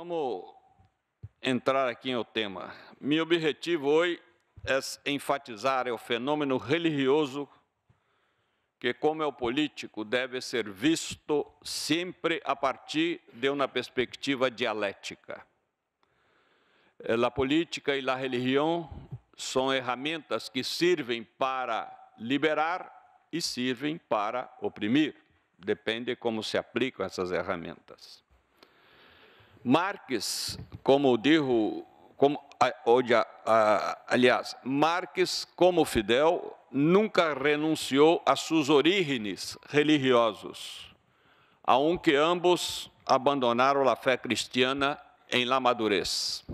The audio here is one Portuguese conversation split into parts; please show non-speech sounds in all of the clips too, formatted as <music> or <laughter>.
Vamos entrar aqui no tema. Meu objetivo hoje é enfatizar é o fenômeno religioso que, como é o político, deve ser visto sempre a partir de uma perspectiva dialética. Eh, a política e a religião são ferramentas que servem para liberar e servem para oprimir. Depende como se aplicam essas ferramentas. Marx, como digo, como, aliás, Marx, como Fidel, nunca renunciou às suas origens religiosas, aunque ambos abandonaram a fé cristiana em La Madurez.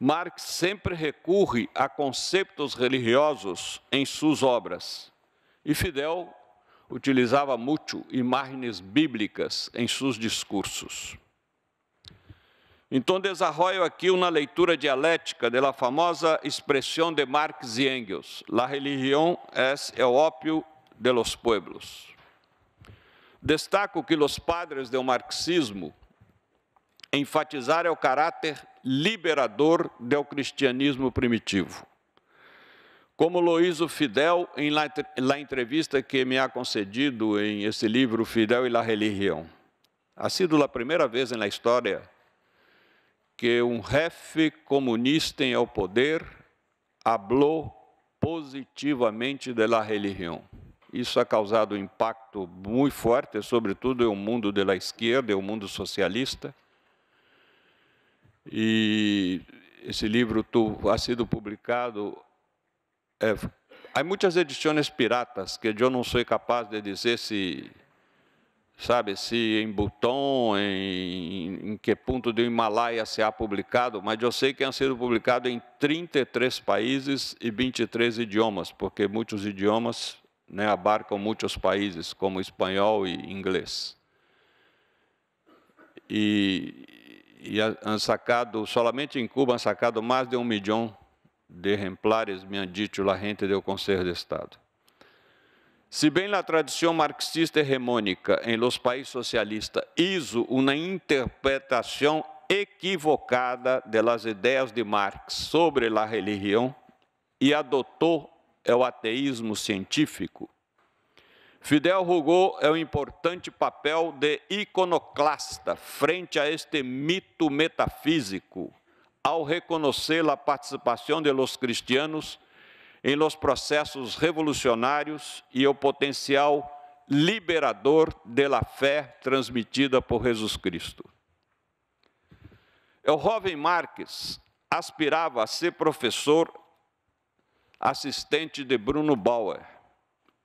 Marx sempre recorre a conceitos religiosos em suas obras, e Fidel utilizava muito imagens bíblicas em seus discursos. Então desarroio aqui uma leitura dialética da famosa expressão de Marx e Engels: "La religião es el ópio de los pueblos". Destaco que os padres do marxismo enfatizaram o caráter liberador do cristianismo primitivo. Como Loíso Fidel, em la entrevista que me ha concedido em esse livro Fidel e la Religião, ha sido a primeira vez na história que um refe comunista em ao poder falou positivamente da religião. Isso ha é causado um impacto muito forte, sobretudo no mundo da esquerda, no mundo socialista. E esse livro tu, ha sido publicado. É, há muitas edições piratas que eu não sou capaz de dizer se sabe se em Butão, em, em, que ponto do Himalaia se há publicado, mas eu sei que han sido publicado em 33 países e 23 idiomas, porque muitos idiomas né, abarcam muitos países, como espanhol e inglês. E, e han sacado, somente em Cuba, han sacado mais de um milhão de exemplares, me han dito la gente do Conselho de Estado. Se bem a tradição marxista é hegemônica, em los países socialistas hizo uma interpretação equivocada das ideias de Marx sobre a religião e adotou é o ateísmo científico, Fidel Rugou é o importante papel de iconoclasta frente a este mito metafísico, ao reconhecer a participação de los cristianos em los processos revolucionários e o potencial liberador da fé transmitida por Jesus Cristo. O jovem Marques aspirava a ser professor assistente de Bruno Bauer,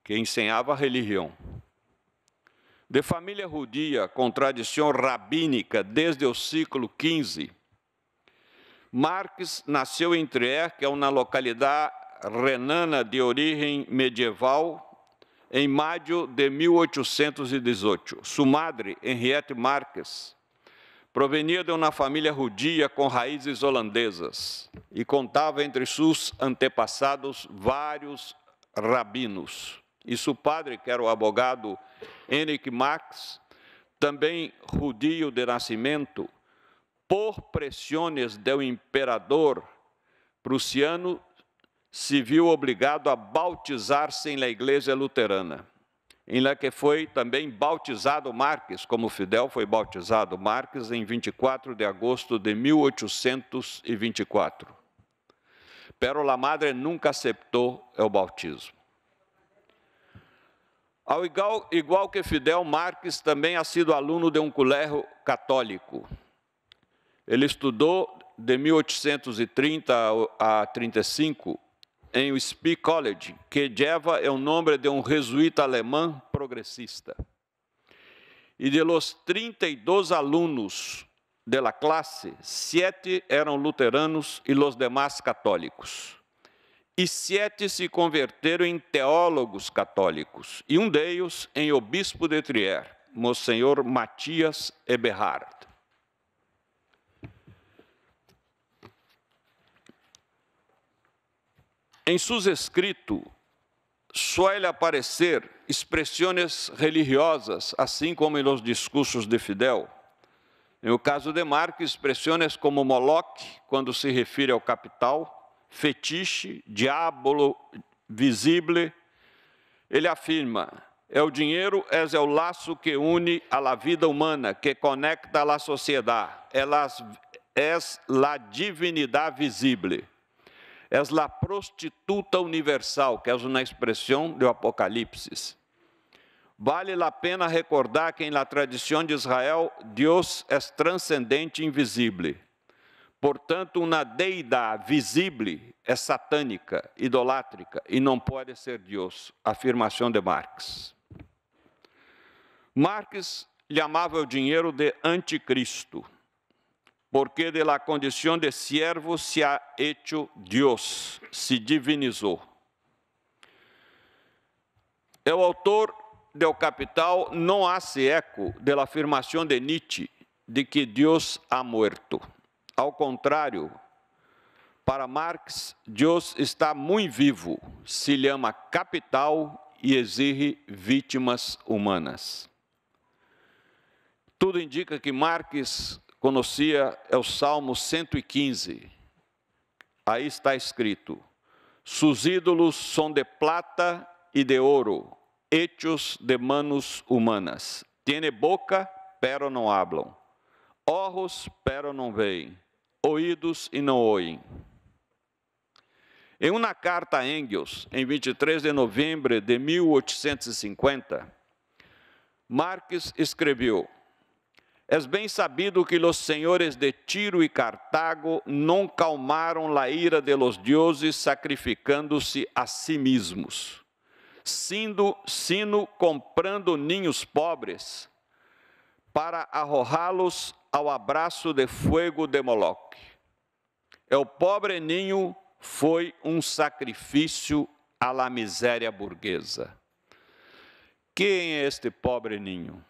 que ensinava religião. De família judia com tradição rabínica desde o século XV, Marx nasceu em Trier, que é uma localidade renana de origem medieval em maio de 1818. Sua madre, Henriette Marques, provenia de uma família judia com raízes holandesas e contava entre seus antepassados vários rabinos. E seu padre, que era o abogado Henrik Marx, também judio de nascimento, por pressões do imperador prussiano, se viu obrigado a bautizar-se na igreja luterana, em la que foi também bautizado Marques, como Fidel foi bautizado Marques em 24 de agosto de 1824. la Madre nunca aceitou o bautismo. Ao igual, igual que Fidel, Marques também ha sido aluno de um colégio católico. Ele estudou de 1830 a 35 em Spee College, que Jeva é o nome de um jesuíta alemão progressista. E de los 32 alunos da classe, sete eram luteranos e os demais católicos. E sete se converteram em teólogos católicos, e um deles em obispo de Trier, Monsenhor Matias Eberhard. Em sus escrito, suele aparecer expressões religiosas, assim como em los discursos de Fidel. No caso de Marx, expressões como Moloch, quando se refere ao capital, fetiche, diabolo, visible. Ele afirma: é o dinheiro, é o laço que une a la vida humana, que conecta a la sociedade, é la, la divinidade visible. És la prostituta universal, que és uma expressão do Apocalipse. Vale a pena recordar que na la de Israel Deus é transcendente e invisível. Portanto, uma deidade visível é satânica, idolátrica e não pode ser Deus. Afirmação de Marx. Marx chamava o dinheiro de anticristo porque de la condición de siervo se ha hecho Dios, se divinizou. É o autor do Capital não hace eco de la afirmação de Nietzsche de que Deus ha muerto. Ao contrário, para Marx, Deus está muito vivo, se llama capital e exige vítimas humanas. Tudo indica que Marx conhecia é o Salmo 115. Aí está escrito: Sus ídolos são de plata e de ouro, hechos de manos humanas. Tiene boca, pero não hablam. Orros, pero não veem. Oídos e não oem. Em uma carta a Engels, em 23 de novembro de 1850, Marx escreveu: És bem sabido que os senhores de Tiro e Cartago não calmaram a ira de los dioses sacrificando-se a si mesmos, sino, sino comprando ninhos pobres para arrojá-los ao abraço de fogo de Moloque. É o pobre ninho foi um sacrifício à la miséria burguesa. Quem é este pobre ninho?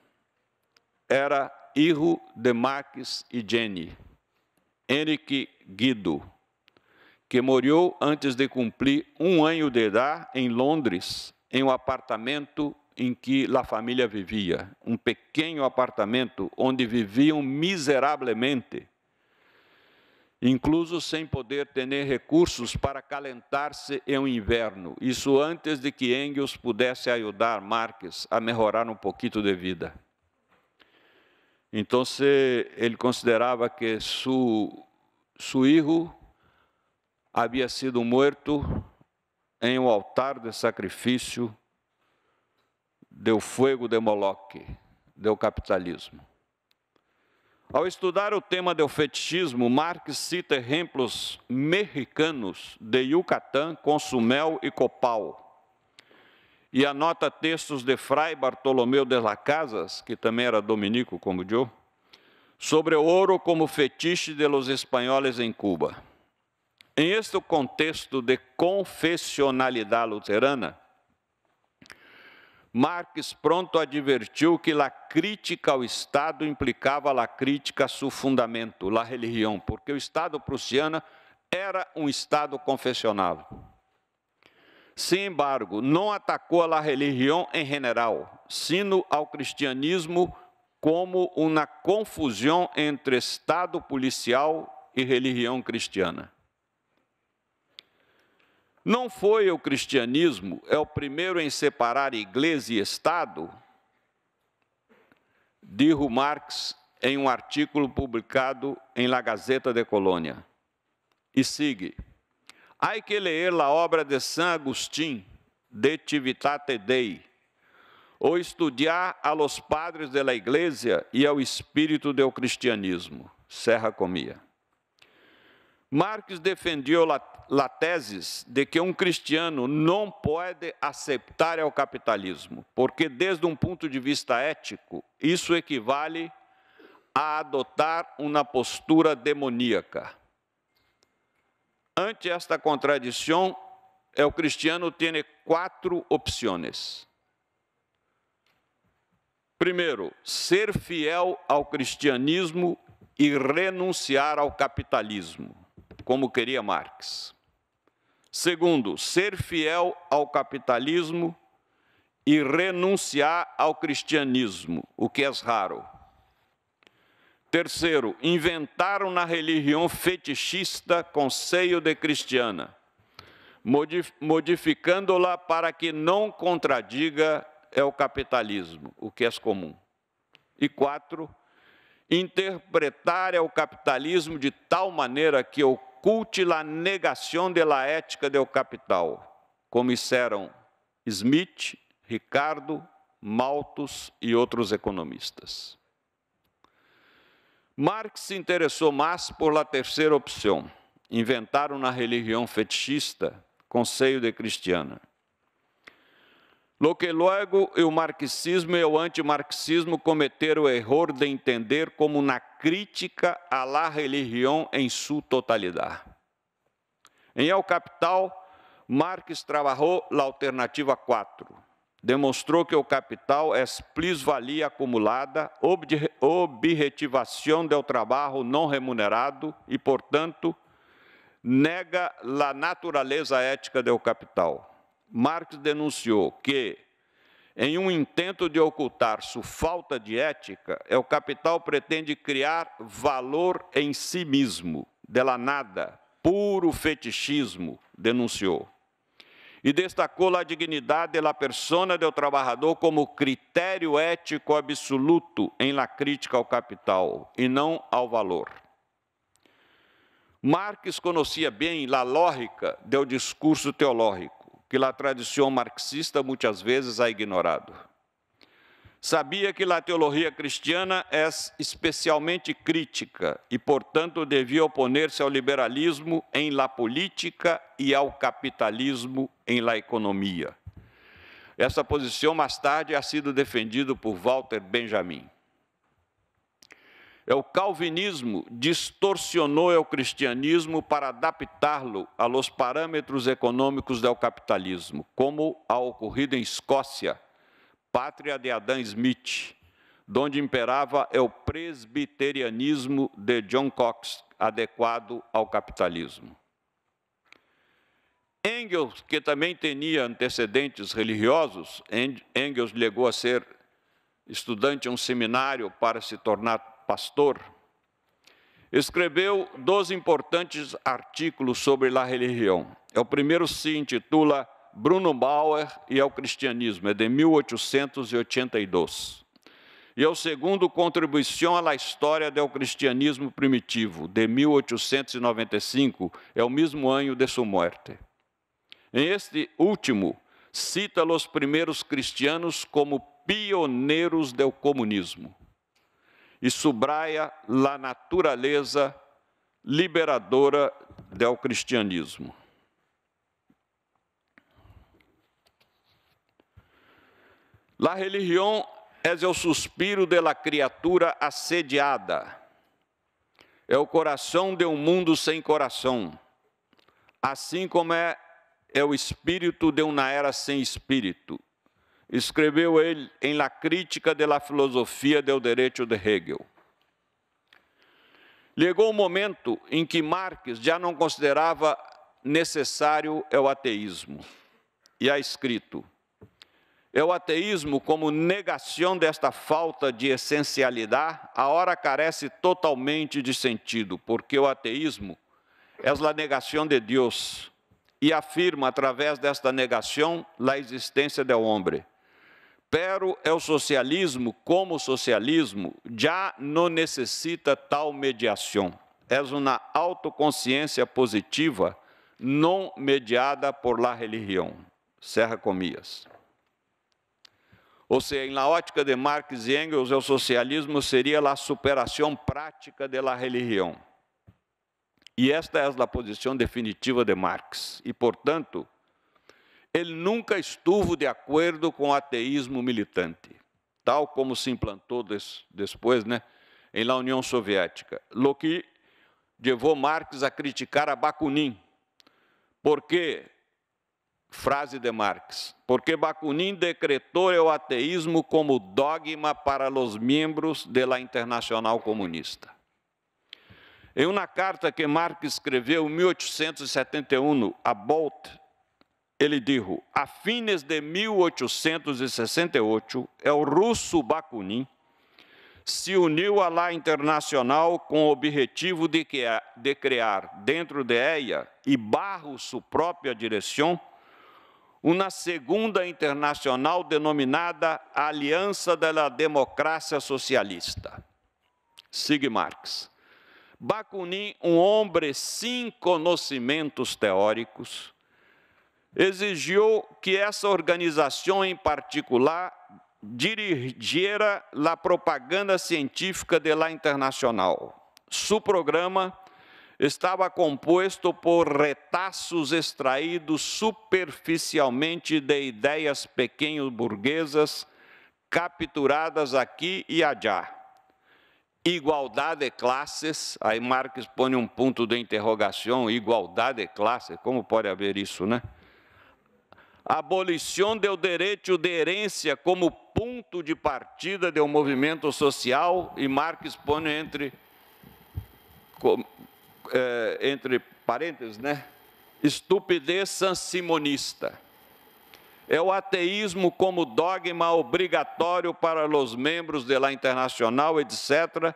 Era Irro Demarques e Jenny, Henrique Guido, que morreu antes de cumprir um ano de idade em Londres, em um apartamento em que a família vivia, um pequeno apartamento onde viviam miseravelmente, incluso sem poder ter recursos para calentar-se em um inverno. Isso antes de que Engels pudesse ajudar Marx a melhorar um pouquinho de vida. Então ele considerava que seu su havia sido morto em um altar de sacrifício do fogo de Moloque, do capitalismo. Ao estudar o tema do fetichismo, Marx cita exemplos mexicanos de Yucatán, Consumel e Copal e anota textos de Fray Bartolomeu de La Casas, que também era dominico como Joe, sobre o ouro como fetiche de los espanhóis em Cuba. Em este contexto de confessionalidade luterana, Marx pronto advertiu que a crítica ao Estado implicava a crítica a seu fundamento, a religião, porque o Estado prussiano era um Estado confessional. Sem embargo, não atacou a religião em general, sino ao cristianismo como uma confusão entre Estado policial e religião cristiana. Não foi o cristianismo é o primeiro em separar igreja e Estado? Dirro Marx em um artigo publicado em La Gazeta de Colônia. E sigue. Hay que ler a obra de San Agustín, de Tivitate Dei, ou estudar a los padres de la iglesia e ao espírito do cristianismo, Serra Comia. Marx defendeu a tese de que um cristiano não pode aceitar o capitalismo, porque, desde um ponto de vista ético, isso equivale a adotar uma postura demoníaca. Ante esta contradição, é o cristiano tem quatro opções. Primeiro, ser fiel ao cristianismo e renunciar ao capitalismo, como queria Marx. Segundo, ser fiel ao capitalismo e renunciar ao cristianismo, o que é raro. Terceiro, inventaram na religião fetichista conceito de cristiana, modificando-la para que não contradiga é o capitalismo, o que é comum. E quatro, interpretar é o capitalismo de tal maneira que oculte a negação da ética do capital, como disseram Smith, Ricardo, Malthus e outros economistas. Marx se interessou mais pela terceira opção. Inventaram na religião fetichista, conceito de cristiana. Lo que logo o marxismo e o antimarxismo cometeram o erro de entender como na crítica à la religião em sua totalidade. Em El Capital, Marx trabalhou la alternativa 4, demonstrou que o capital é plisvalia acumulada, objetivação do trabalho não remunerado e, portanto, nega a natureza ética do capital. Marx denunciou que, em um intento de ocultar sua falta de ética, o capital pretende criar valor em si mesmo, dela nada, puro fetichismo, denunciou e destacou a dignidade da persona do trabalhador como critério ético absoluto em la crítica ao capital e não ao valor. Marx conhecia bem a lógica do discurso teológico, que a tradição marxista muitas vezes ha ignorado. Sabia que a teologia cristiana é especialmente crítica e, portanto, devia opor se ao liberalismo em la política e ao capitalismo em la economia. Essa posição, mais tarde, ha sido defendida por Walter Benjamin. É o calvinismo distorcionou o cristianismo para adaptá-lo aos parâmetros econômicos do capitalismo, como ha ocorrido em Escócia pátria de Adam Smith, donde imperava é o presbiterianismo de John Cox, adequado ao capitalismo. Engels, que também tinha antecedentes religiosos, Engels chegou a ser estudante em um seminário para se tornar pastor, escreveu dois importantes artículos sobre a religião. É o primeiro se intitula Bruno Bauer e ao cristianismo, é de 1882. E é o segundo, Contribuição à História do Cristianismo Primitivo, de 1895, é o mesmo ano de sua morte. Em este último, cita os primeiros cristianos como pioneiros do comunismo e subraia a natureza liberadora do cristianismo. La religião é o suspiro da criatura assediada. É o coração de um mundo sem coração, assim como é, é o espírito de uma era sem espírito. Escreveu ele em La Crítica de la Filosofia del Derecho de Hegel. Chegou o momento em que Marx já não considerava necessário o ateísmo. E há escrito: é o ateísmo como negação desta falta de essencialidade, a hora carece totalmente de sentido, porque o ateísmo é a negação de Deus e afirma através desta negação a existência do homem. Pero é o socialismo, como socialismo, já não necessita tal mediação. É uma autoconsciência positiva, não mediada por la religião. Serra Comias. Ou seja, na ótica de Marx e Engels, o socialismo seria a superação prática da religião. E esta é a posição definitiva de Marx. E, portanto, ele nunca estuvo de acordo com o ateísmo militante, tal como se implantou des, depois né, em la União Soviética. Lo que levou Marx a criticar a Bakunin, porque Frase de Marx: Porque Bakunin decretou o ateísmo como dogma para os membros da Internacional Comunista. Em uma carta que Marx escreveu em 1871 a Bolt, ele disse: A fines de 1868, é o russo Bakunin se uniu à La Internacional com o objetivo de, que, de criar, dentro de ella e barro sua própria direção, uma segunda internacional denominada Aliança da Democracia Socialista. Sig Marx. Bakunin, um homem sem conhecimentos teóricos, exigiu que essa organização em particular dirigiera a propaganda científica de lá Internacional. Su programa estava composto por retaços extraídos superficialmente de ideias pequeno-burguesas capturadas aqui e allá. Igualdade de classes, aí Marx põe um ponto de interrogação, igualdade de classes, como pode haver isso, né? Abolição do direito de herência como ponto de partida de um movimento social, e Marx põe entre é, entre parênteses, né? Estupidez sansimonista. É o ateísmo como dogma obrigatório para os membros de la Internacional, etc.,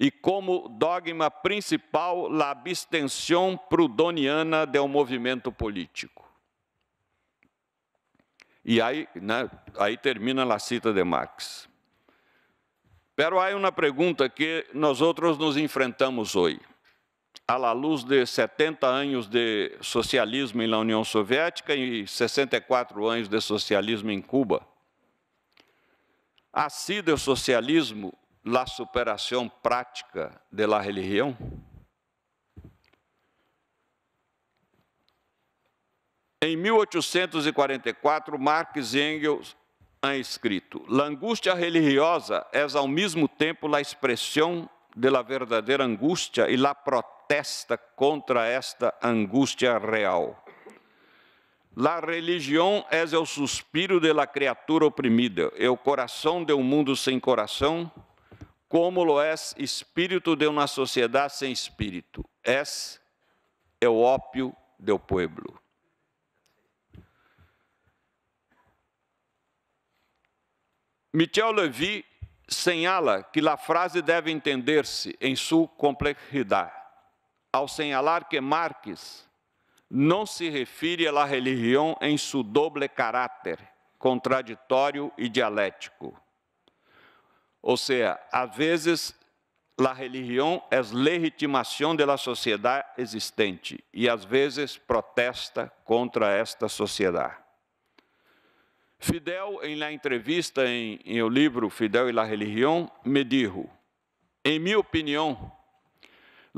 e como dogma principal la abstenção prudoniana um movimento político. E aí, né, aí termina a cita de Marx. Pero há uma pergunta que nós outros nos enfrentamos hoje à luz de 70 anos de socialismo na União Soviética e 64 anos de socialismo em Cuba. Ha sido o socialismo la superação prática de la religião? Em 1844, Marx e Engels han escrito: "La angústia religiosa é ao mesmo tempo la expressão de la verdadeira angústia e la protesta protesta contra esta angústia real. La religião é o suspiro de la criatura oprimida, o coração de um mundo sem coração, como lo é espírito de uma sociedade sem espírito. És o ópio do pueblo. Michel Levy señala que la frase deve entender-se em sua complexidade ao señalar que Marx não se refere à religião em seu doble caráter, contraditório e dialético. Ou seja, às vezes, a religião é legitimação da sociedade existente e, às vezes, protesta contra esta sociedade. Fidel, em la entrevista em, em o livro Fidel e la Religião, me dijo, em minha opinião,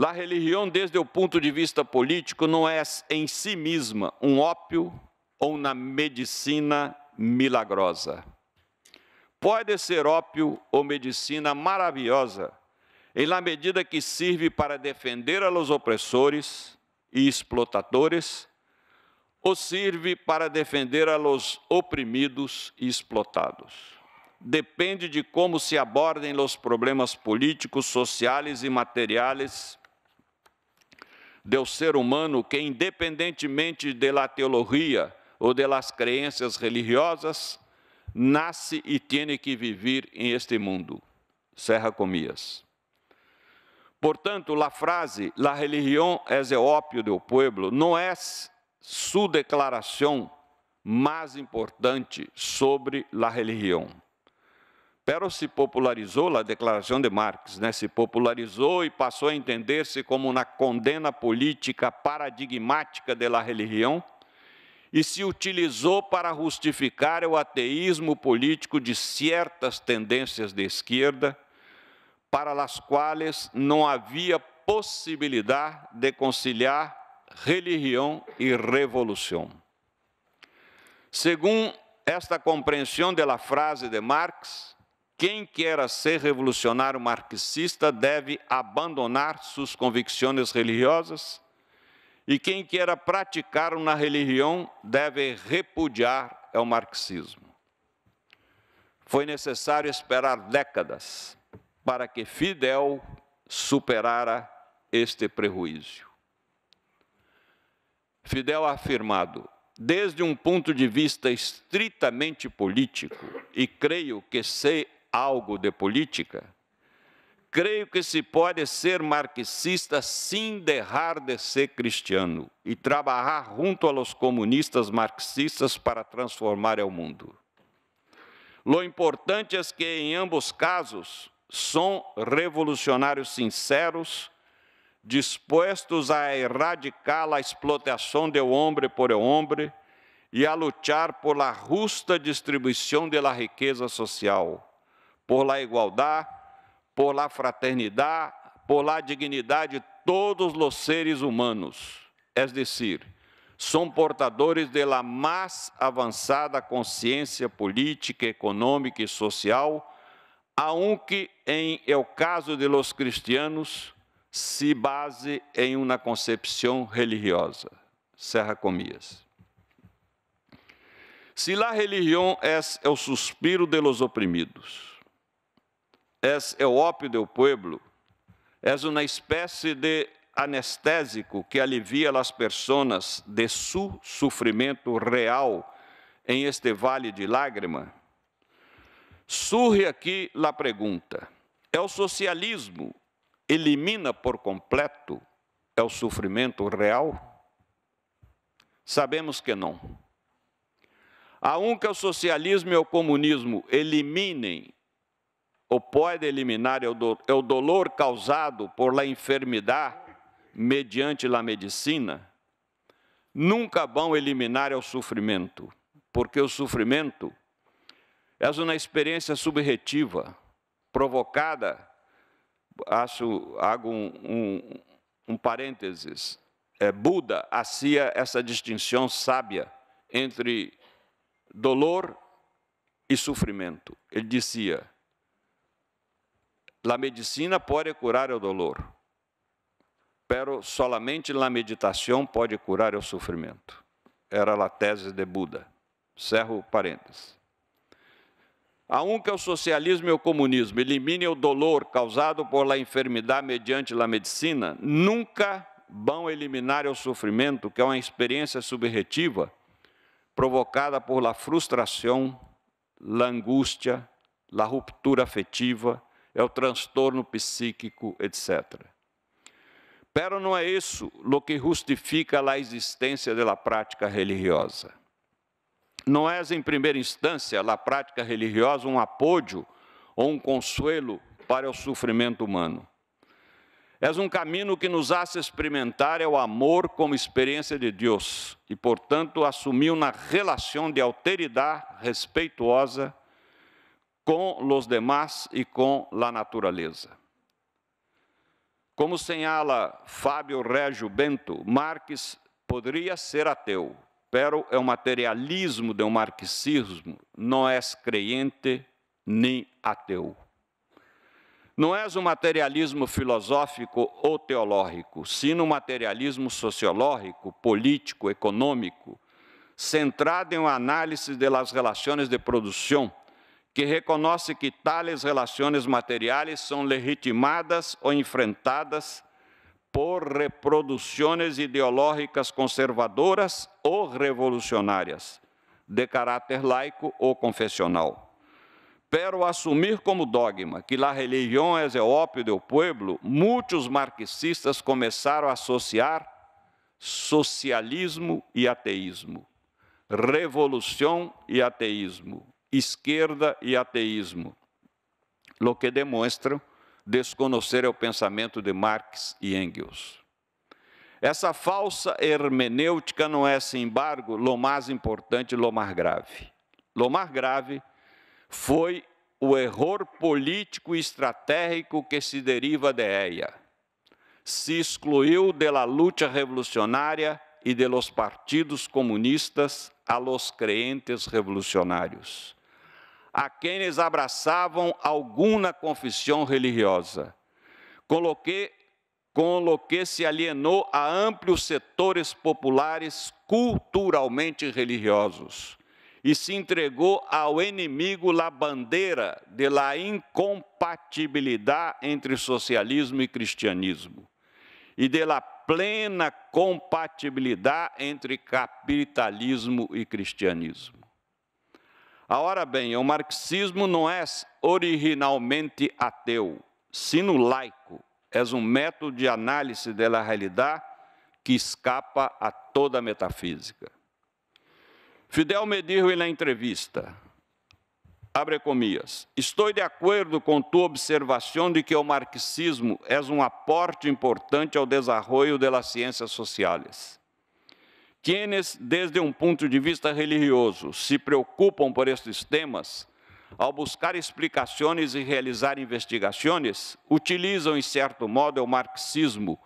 La religião, desde o ponto de vista político, não é em si mesma um ópio ou uma medicina milagrosa. Pode ser ópio ou medicina maravilhosa, em la medida que serve para defender aos opressores e explotadores, ou serve para defender aos oprimidos e explotados. Depende de como se abordem os problemas políticos, sociais e materiais do ser humano que, independentemente da teologia ou das crenças religiosas, nasce e tem que viver em este mundo. Serra Comias. Portanto, a frase "la religião es el do povo não é sua declaração mais importante sobre a religião. Pero se popularizou a declaração de Marx, né? se popularizou e passou a entender-se como uma condena política paradigmática da religião e se utilizou para justificar o ateísmo político de certas tendências de esquerda, para as quais não havia possibilidade de conciliar religião e revolução. Segundo esta compreensão da frase de Marx, quem quiera ser revolucionário marxista deve abandonar suas convicções religiosas e quem quiera praticar uma religião deve repudiar o marxismo. Foi necessário esperar décadas para que Fidel superara este prejuízo. Fidel afirmado, desde um ponto de vista estritamente político, e creio que se algo de política? Creio que se pode ser marxista sem derrar de ser cristiano e trabalhar junto aos comunistas marxistas para transformar o mundo. Lo importante é que, em ambos casos, são revolucionários sinceros, dispostos a erradicar a explotação do homem por homem e a lutar por justa distribuição da riqueza social por lá igualdade, por lá fraternidade, por lá dignidade, de todos os seres humanos, é decir, são portadores da mais avançada consciência política, econômica e social, que em é o caso de los cristianos se base em uma concepção religiosa. Serra Comias. Se lá la religião é, é o suspiro de los oprimidos, És o ópio do povo? És uma espécie de anestésico que alivia as pessoas de su sofrimento real em este vale de lágrima? Surge aqui a pergunta: é o socialismo elimina por completo é o sofrimento real? Sabemos que não. que o socialismo e o comunismo eliminem ou pode eliminar é, é o dolor causado por la enfermidade mediante la medicina, nunca vão eliminar é o sofrimento, porque o sofrimento é uma experiência subjetiva provocada. Acho, hago um, um, um parênteses. É, Buda hacia essa distinção sábia entre dolor e sofrimento. Ele dizia: La medicina pode curar o dolor, pero solamente la meditação pode curar o sofrimento. Era a tese de Buda. Cerro parênteses. que o socialismo e o comunismo eliminem o dolor causado por la enfermidade mediante la medicina, nunca vão eliminar o sofrimento, que é uma experiência subjetiva provocada por la frustração, la angústia, la ruptura afetiva, é o transtorno psíquico, etc. Pero não é isso lo que justifica a existência da prática religiosa. Não é, em primeira instância, a prática religiosa um apoio ou um consuelo para o sofrimento humano. És um caminho que nos hace experimentar é o amor como experiência de Deus e, portanto, assumiu na relação de alteridade respeitosa com los demás e com la naturaleza. Como señala Fábio Régio Bento, Marx poderia ser ateu, pero o é materialismo do marxismo não é creyente nem ateu. Não é um materialismo filosófico ou teológico, sino um materialismo sociológico, político, econômico, centrado em uma análise das relações de produção, que reconhece que tales relações materiais são legitimadas ou enfrentadas por reproduções ideológicas conservadoras ou revolucionárias, de caráter laico ou confessional. Pero assumir como dogma que la religião é o ópio do povo, muitos marxistas começaram a associar socialismo e ateísmo, revolução e ateísmo, esquerda e ateísmo, lo que demonstram desconhecer o pensamento de Marx e Engels. Essa falsa hermenêutica não é, sem embargo, lo mais importante, lo mais grave. Lo mais grave foi o erro político e estratégico que se deriva de ella. Se excluiu da luta revolucionária e de los partidos comunistas a los creentes revolucionários a quem eles abraçavam alguma confissão religiosa. Coloquei se alienou a amplos setores populares culturalmente religiosos e se entregou ao inimigo la bandeira de la incompatibilidade entre socialismo e cristianismo e de la plena compatibilidade entre capitalismo e cristianismo. Ora bem, o marxismo não é originalmente ateu, sino laico. É um método de análise da realidade que escapa a toda a metafísica. Fidel me em na entrevista, abre comias, estou de acordo com tua observação de que o marxismo é um aporte importante ao desarrollo das ciências sociais. Quienes, desde um ponto de vista religioso, se preocupam por estes temas, ao buscar explicações e realizar investigações, utilizam, em certo modo, o marxismo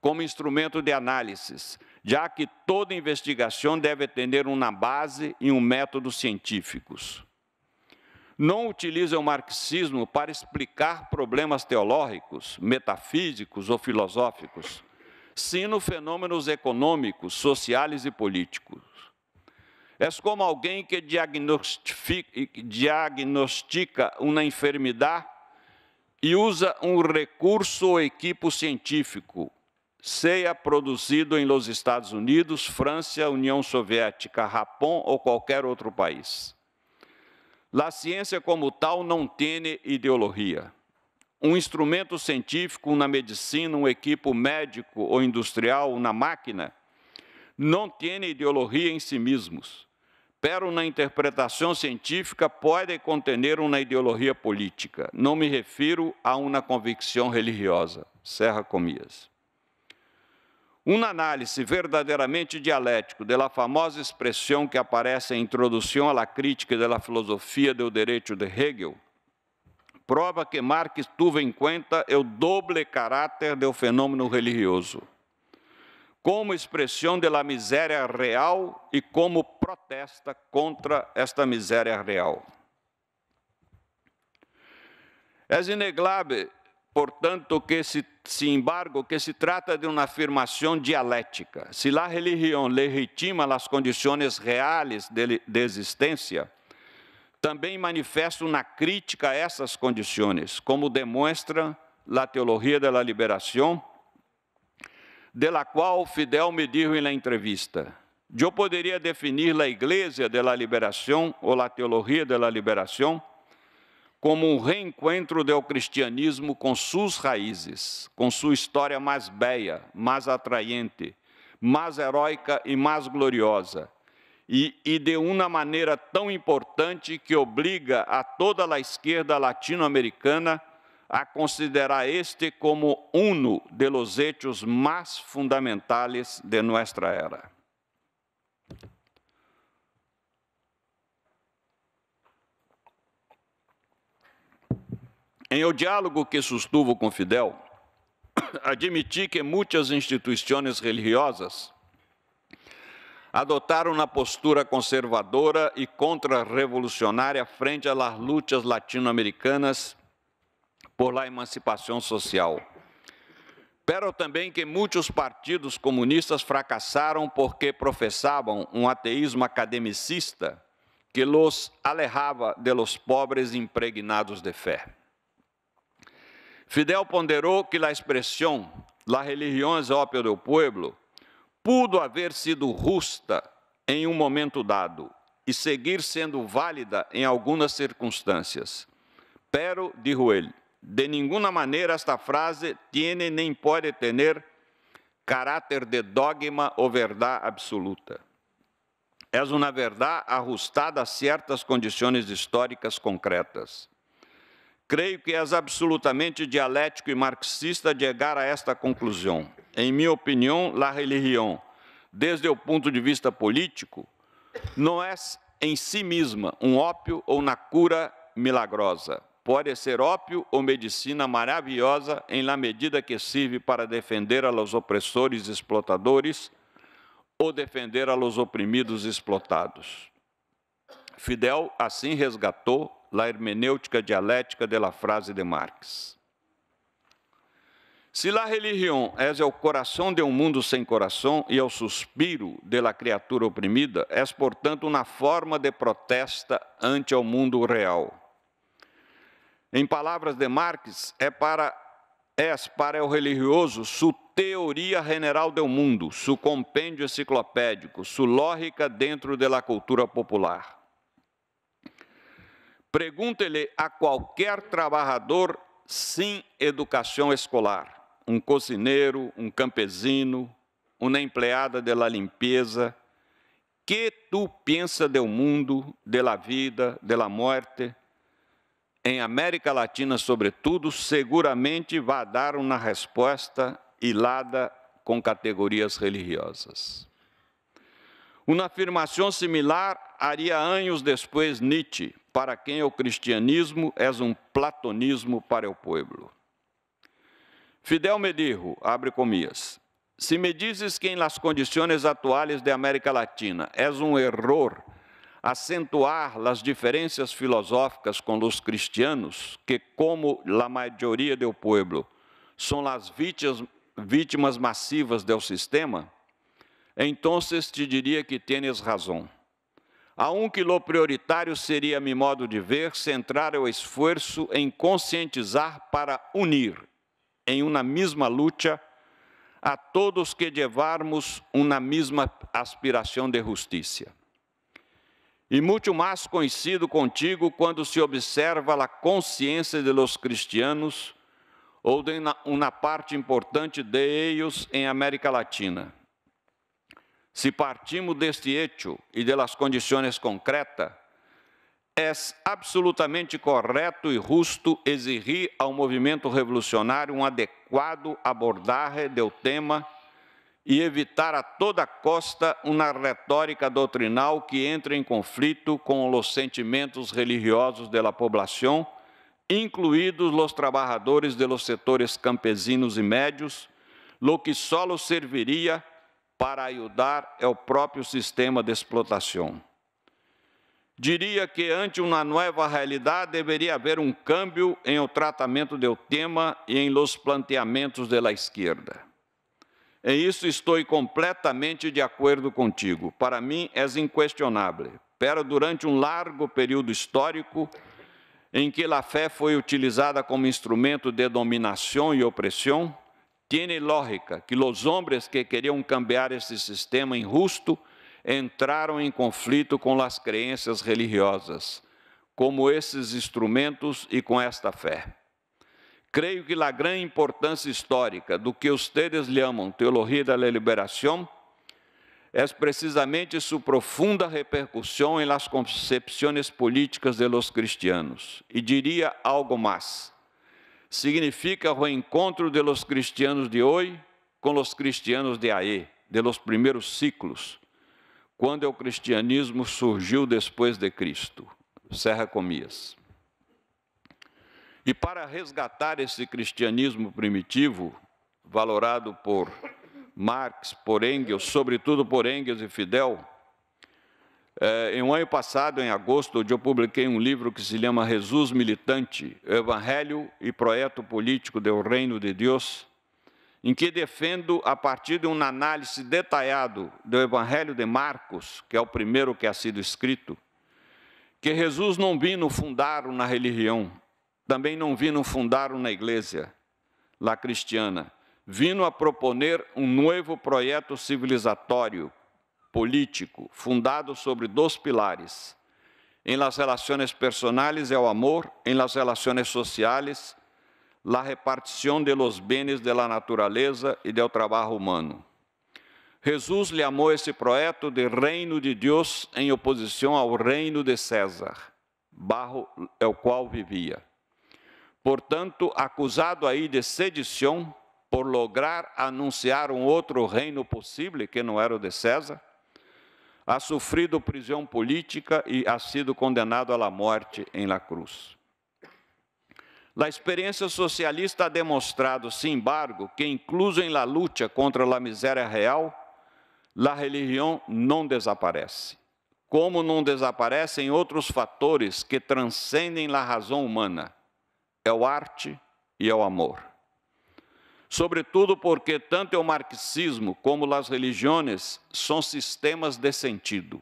como instrumento de análises, já que toda investigação deve atender uma base e um método científicos. Não utilizam o marxismo para explicar problemas teológicos, metafísicos ou filosóficos, sino fenômenos econômicos, sociais e políticos. És como alguém que diagnostica uma enfermidade e usa um recurso ou equipo científico, seja produzido em los Estados Unidos, França, União Soviética, Japão ou qualquer outro país. La ciência como tal não tem ideologia um instrumento científico na medicina, um equipo médico ou industrial, na máquina, não têm ideologia em si mesmos, pero na interpretação científica pode conter uma ideologia política. Não me refiro a uma convicção religiosa. Serra Comias. Uma análise verdadeiramente dialética da famosa expressão que aparece em Introdução à Crítica da Filosofia do Direito de Hegel prova que Marx tuvo em conta é o doble caráter do fenômeno religioso, como expressão da miséria real e como protesta contra esta miséria real. É inegável, portanto, que se, se embargo que se trata de uma afirmação dialética. Se a religião legitima as condições reais de, de existência, também manifesto na crítica a essas condições, como demonstra a teologia da liberação, de la qual Fidel me dijo na entrevista. Eu poderia definir a Igreja de la Liberação ou a Teologia de la Liberação como um reencontro do cristianismo com suas raízes, com sua história mais bela, mais atraente, mais heróica e mais gloriosa, e, e de uma maneira tão importante que obriga a toda a esquerda latino-americana a considerar este como uno de los hechos mais fundamentais de nossa era. Em o diálogo que sustuvo com Fidel, <coughs> admiti que muitas instituições religiosas adotaram uma postura conservadora e contra-revolucionária frente às lutas latino-americanas por la emancipação social. Pero também que muitos partidos comunistas fracassaram porque professavam um ateísmo academicista que los alejava de los pobres impregnados de fé. Fidel ponderou que la expresión, la religión es ópio do pueblo, pudo haver sido rusta em um momento dado e seguir sendo válida em algumas circunstâncias. Pero dijo ele, de nenhuma maneira esta frase tiene nem pode ter caráter de dogma ou verdade absoluta. É uma verdade ajustada a certas condições históricas concretas. Creio que é absolutamente dialético e marxista chegar a esta conclusão. Em minha opinião, la religião, desde o ponto de vista político, não é em si mesma um ópio ou na cura milagrosa. Pode ser ópio ou medicina maravilhosa em la medida que serve para defender a los opressores explotadores ou defender a los oprimidos explotados. Fidel assim resgatou la hermenêutica dialética de la frase de Marx. Se la religião és o coração de um mundo sem coração e o suspiro de la criatura oprimida, és, portanto, uma forma de protesta ante o mundo real. Em palavras de Marx, é para, és para o religioso su teoria general do mundo, su compêndio enciclopédico, su lógica dentro de la cultura popular. Pergunte-lhe a qualquer trabalhador sem educação escolar um cocineiro, um campesino, uma empregada de la limpeza, que tu pensa do mundo, de la vida, de la morte, em América Latina, sobretudo, seguramente vai dar uma resposta hilada com categorias religiosas. Uma afirmação similar haria anos depois Nietzsche, para quem o cristianismo é um platonismo para o povo. Fidel Medirro, abre comias. Se me dizes que nas condições atuais da América Latina és um erro acentuar as diferenças filosóficas com os cristianos, que como a maioria do povo são as vítimas, vítimas massivas do sistema, então te diria que tens razão. A um quilô prioritário seria, a meu modo de ver, centrar o esforço em conscientizar para unir em uma mesma luta a todos que levarmos uma mesma aspiração de justiça. E muito mais conhecido contigo quando se observa a consciência de los cristianos ou de uma parte importante de eles em América Latina. Se partimos deste hecho e de las condições concretas, é absolutamente correto e justo exigir ao movimento revolucionário um adequado abordar do tema e evitar a toda costa uma retórica doutrinal que entre em conflito com os sentimentos religiosos da população, incluídos os trabalhadores dos setores campesinos e médios, lo que só serviria para ajudar o próprio sistema de explotação diria que ante uma nova realidade deveria haver um câmbio em o tratamento do tema e em los planteamentos da esquerda. Em isso estou completamente de acordo contigo. Para mim é inquestionável. Pero durante um largo período histórico em que a fé foi utilizada como instrumento de dominação e opressão, tiene lógica que os homens que queriam cambiar esse sistema injusto entraram em conflito com as crenças religiosas, como esses instrumentos e com esta fé. Creio que a grande importância histórica do que ustedes chamam Teologia da Liberação é precisamente sua profunda repercussão em las concepções políticas de los cristianos. E diria algo mais. Significa o encontro de los cristianos de hoje com los cristianos de aí, de los primeiros ciclos, quando é o cristianismo surgiu depois de Cristo, Serra Comias. E para resgatar esse cristianismo primitivo, valorado por Marx, por Engels, sobretudo por Engels e Fidel, é, em um ano passado, em agosto, onde eu publiquei um livro que se chama Jesus Militante, Evangelho e Projeto Político do Reino de Deus, em que defendo, a partir de uma análise detalhada do Evangelho de Marcos, que é o primeiro que ha sido escrito, que Jesus não vino fundar na religião, também não vino fundar na igreja lá cristiana, vino a proponer um novo projeto civilizatório, político, fundado sobre dois pilares. Em las relações personais é o amor, em las relações sociais la repartición de los bens de la naturaleza e del trabajo humano. lhe amou esse projeto de reino de Deus em oposição ao reino de César, barro é o qual vivia. Portanto, acusado aí de sedição, por lograr anunciar um outro reino possível, que não era o de César, ha sofrido prisão política e ha sido condenado à morte em la cruz. La experiência socialista ha demonstrado, sin embargo, que incluso em la lucha contra la miséria real, la religião não desaparece. Como não desaparecem outros fatores que transcendem la razão humana? É o arte e é o amor. Sobretudo porque tanto o marxismo como as religiões são sistemas de sentido.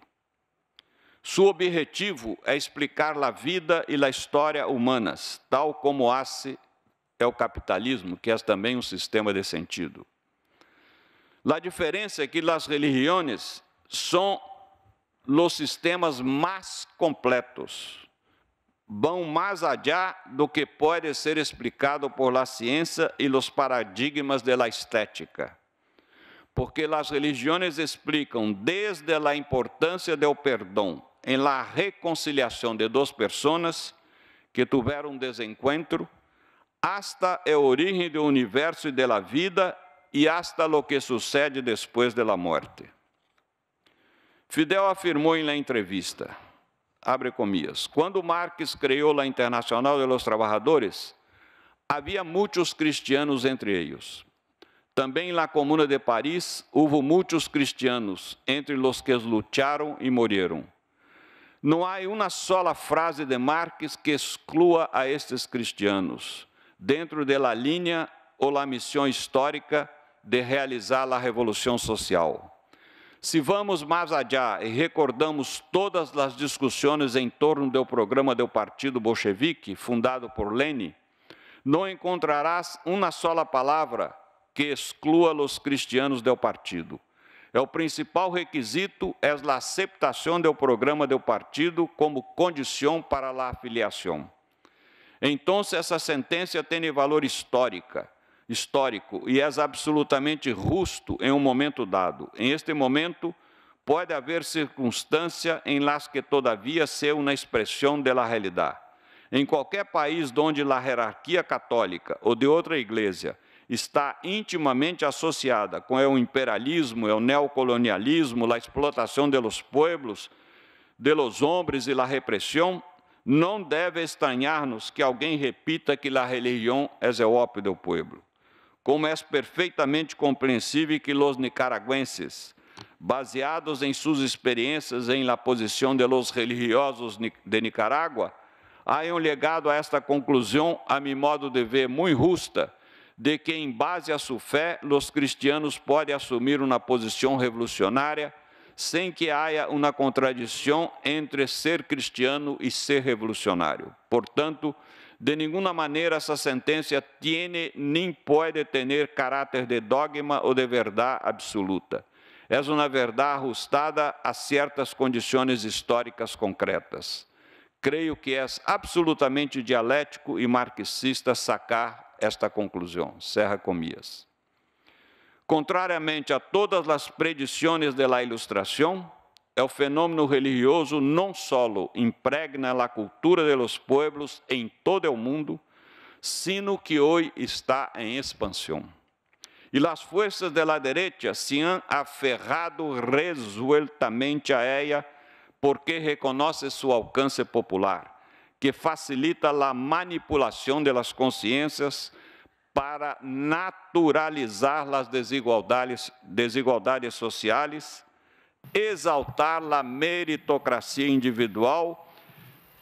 Seu objetivo é explicar a vida e a história humanas, tal como hace é o capitalismo, que é também um sistema de sentido. A diferença é que as religiões são os sistemas mais completos, vão mais allá do que pode ser explicado por la ciência e los paradigmas de la estética. Porque as religiões explicam desde a importância do perdão em la reconciliação de duas pessoas que tiveram um desencontro, hasta a origem do universo e da vida e hasta lo que sucede depois da morte. Fidel afirmou em la entrevista, abre comias, quando Marx criou a Internacional de los trabalhadores, havia muitos cristianos entre eles. Também na comuna de Paris houve muitos cristianos entre os que lutaram e morreram. Não há uma sola frase de Marx que exclua a estes cristianos dentro da linha ou da missão histórica de realizar a revolução social. Se vamos mais allá e recordamos todas as discussões em torno do programa do Partido Bolchevique, fundado por Lenin, não encontrarás uma sola palavra que exclua os cristianos do partido é o principal requisito é a aceitação do programa do partido como condição para a afiliação. Então, essa sentença tem valor histórica, histórico e é absolutamente justo em um momento dado. Em este momento, pode haver circunstância em las que todavia seja uma expressão da realidade. Em qualquer país onde a hierarquia católica ou de outra igreja está intimamente associada com é o imperialismo, é o neocolonialismo, a explotação dos pueblos, de los e a repressão, não deve estranhar-nos que alguém repita que la religião é o ópio do povo. Como é perfeitamente compreensível que los nicaragüenses, baseados em suas experiências em la posição de los religiosos de Nicarágua, hayan legado a esta conclusão, a meu modo de ver, muito justa, de que, em base à sua fé, os cristianos podem assumir uma posição revolucionária sem que haja uma contradição entre ser cristiano e ser revolucionário. Portanto, de nenhuma maneira essa sentença tem nem pode ter caráter de dogma ou de verdade absoluta. É uma verdade ajustada a certas condições históricas concretas. Creio que é absolutamente dialético e marxista sacar esta conclusão. Serra Comias Contrariamente a todas as predições de Ilustração, ilustração, é o fenômeno religioso não solo impregna a cultura de los pueblos em todo o mundo, sino que hoje está em expansão. E as forças de la derecha se han aferrado resueltamente a ella porque reconhece seu alcance popular que facilita a manipulação das consciências para naturalizar as desigualdades, desigualdades sociais, exaltar a meritocracia individual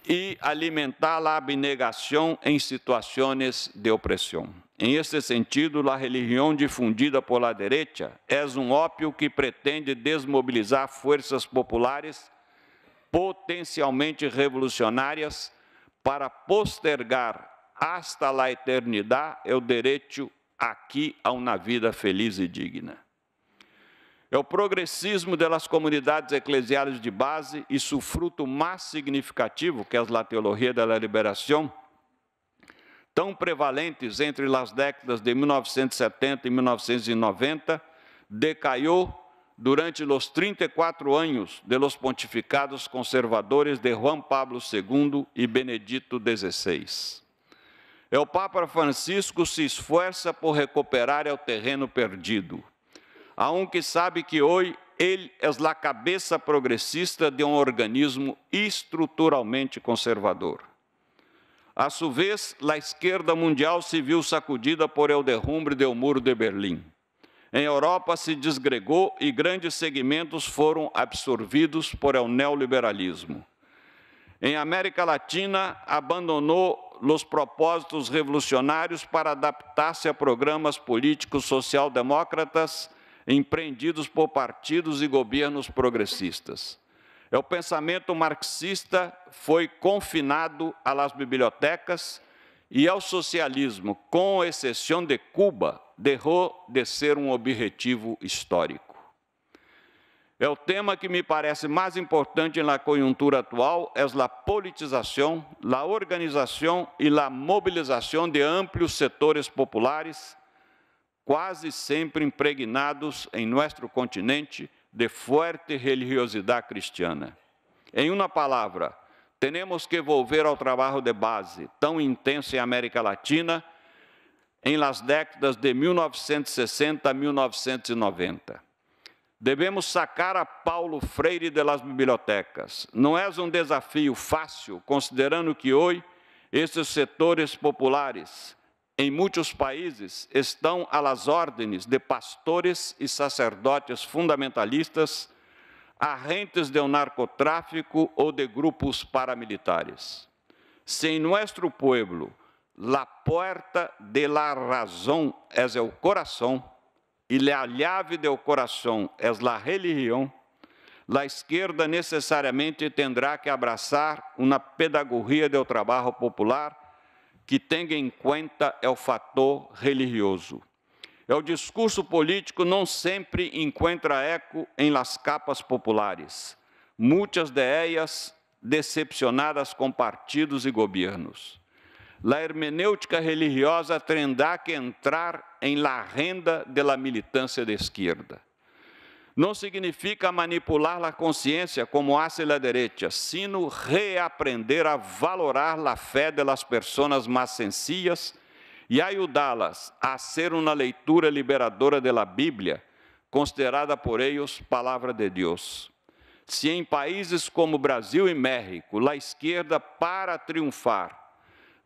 e alimentar a abnegação em situações de opressão. Em este sentido, a religião difundida por la é um ópio que pretende desmobilizar forças populares potencialmente revolucionárias para postergar hasta la eternidade o direito aqui a uma vida feliz e digna. É o progressismo das comunidades eclesiais de base e seu fruto mais significativo, que é a teologia da liberação, tão prevalentes entre as décadas de 1970 e 1990, decaiu durante os 34 anos de los pontificados conservadores de Juan Pablo II e Benedito XVI. O Papa Francisco se esforça por recuperar o terreno perdido, a um que sabe que hoje ele é a cabeça progressista de um organismo estruturalmente conservador. A sua vez, a esquerda mundial se viu sacudida por el derrumbe do muro de Berlim. Em Europa se desgregou e grandes segmentos foram absorvidos por o neoliberalismo. Em América Latina, abandonou os propósitos revolucionários para adaptar-se a programas políticos social-demócratas empreendidos por partidos e governos progressistas. O pensamento marxista foi confinado às bibliotecas e ao socialismo, com exceção de Cuba, derrou de ser um objetivo histórico. É o tema que me parece mais importante na conjuntura atual, é a politização, a organização e a mobilização de amplos setores populares, quase sempre impregnados em nosso continente de forte religiosidade cristiana. Em uma palavra, temos que volver ao trabalho de base, tão intenso em América Latina, em las décadas de 1960 a 1990. Devemos sacar a Paulo Freire de las bibliotecas. Não é um desafio fácil, considerando que hoje esses setores populares, em muitos países, estão às ordens de pastores e sacerdotes fundamentalistas rentes de um narcotráfico ou de grupos paramilitares. Se em nosso povo la porta de la razão é o coração e la llave del coração é la religião, la esquerda necessariamente terá que abraçar uma pedagogia do trabalho popular que tenha em conta o fator religioso é o discurso político não sempre encontra eco em las capas populares. Muitas ideias decepcionadas com partidos e governos. La hermenêutica religiosa tendrá que entrar em la renda de la militância de esquerda. Não significa manipular la consciência como hace la derecha, sino reaprender a valorar la fé de las personas mais sencillas e ajudá-las a ser uma leitura liberadora da Bíblia, considerada por eles palavra de Deus. Se em países como Brasil e México, a esquerda, para triunfar,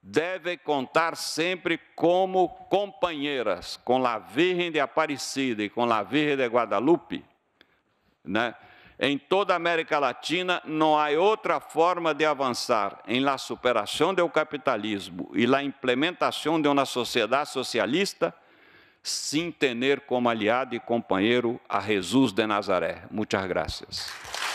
deve contar sempre como companheiras com a Virgem de Aparecida e com a Virgem de Guadalupe, né? Em toda a América Latina não há outra forma de avançar em la superação do capitalismo e la implementação de uma sociedade socialista sem ter como aliado e companheiro a Jesus de Nazaré. Muitas graças.